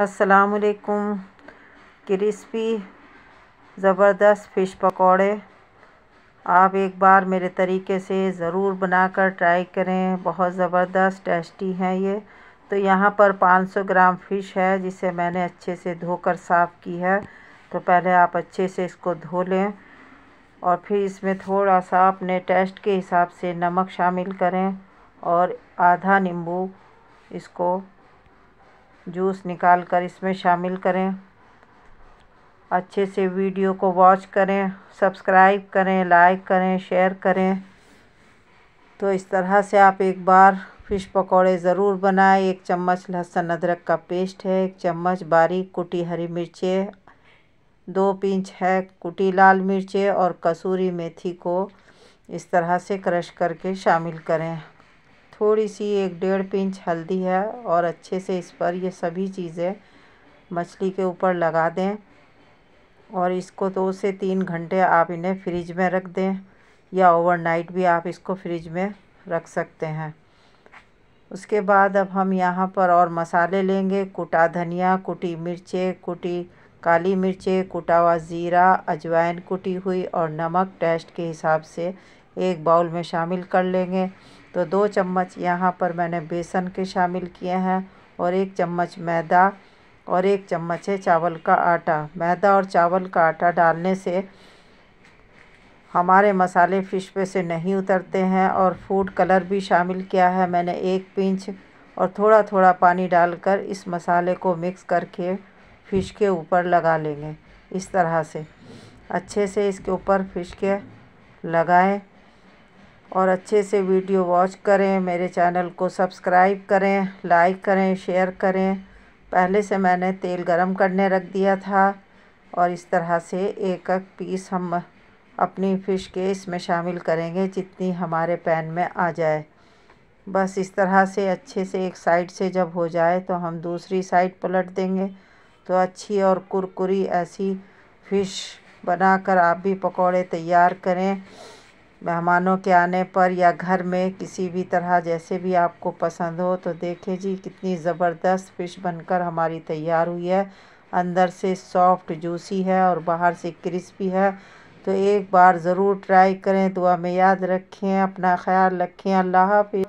असलकुम क्रिस्पी ज़बरदस्त फ़िश पकोड़े आप एक बार मेरे तरीके से ज़रूर बनाकर ट्राई करें बहुत ज़बरदस्त टेस्टी हैं ये तो यहाँ पर 500 ग्राम फ़िश है जिसे मैंने अच्छे से धोकर साफ़ की है तो पहले आप अच्छे से इसको धो लें और फिर इसमें थोड़ा सा अपने टेस्ट के हिसाब से नमक शामिल करें और आधा नींबू इसको जूस निकाल कर इसमें शामिल करें अच्छे से वीडियो को वॉच करें सब्सक्राइब करें लाइक करें शेयर करें तो इस तरह से आप एक बार फ़िश पकौड़े ज़रूर बनाएं एक चम्मच लहसुन अदरक का पेस्ट है एक चम्मच बारीक कुटी हरी मिर्चें दो पिंच है कुटी लाल मिर्चें और कसूरी मेथी को इस तरह से क्रश करके शामिल करें थोड़ी सी एक डेढ़ पिंच हल्दी है और अच्छे से इस पर ये सभी चीज़ें मछली के ऊपर लगा दें और इसको दो से तीन घंटे आप इन्हें फ्रिज में रख दें या ओवरनाइट भी आप इसको फ्रिज में रख सकते हैं उसके बाद अब हम यहाँ पर और मसाले लेंगे कुटा धनिया कुटी मिर्चें कुटी काली मिर्चें कुटा हुआ ज़ीरा अजवाइन कुटी हुई और नमक टेस्ट के हिसाब से एक बाउल में शामिल कर लेंगे तो दो चम्मच यहाँ पर मैंने बेसन के शामिल किए हैं और एक चम्मच मैदा और एक चम्मच है चावल का आटा मैदा और चावल का आटा डालने से हमारे मसाले फ़िश पे से नहीं उतरते हैं और फूड कलर भी शामिल किया है मैंने एक पिंच और थोड़ा थोड़ा पानी डालकर इस मसाले को मिक्स करके फ़िश के ऊपर लगा लेंगे इस तरह से अच्छे से इसके ऊपर फ़िश के लगाएं और अच्छे से वीडियो वॉच करें मेरे चैनल को सब्सक्राइब करें लाइक करें शेयर करें पहले से मैंने तेल गरम करने रख दिया था और इस तरह से एक एक पीस हम अपनी फ़िश के इसमें शामिल करेंगे जितनी हमारे पैन में आ जाए बस इस तरह से अच्छे से एक साइड से जब हो जाए तो हम दूसरी साइड पलट देंगे तो अच्छी और कुरकुरी ऐसी फ़िश बनाकर आप भी पकौड़े तैयार करें मेहमानों के आने पर या घर में किसी भी तरह जैसे भी आपको पसंद हो तो देखें जी कितनी ज़बरदस्त फ़िश बनकर हमारी तैयार हुई है अंदर से सॉफ्ट जूसी है और बाहर से क्रिस्पी है तो एक बार ज़रूर ट्राई करें दुआ में याद रखें अपना ख्याल रखें अल्लाह हाफि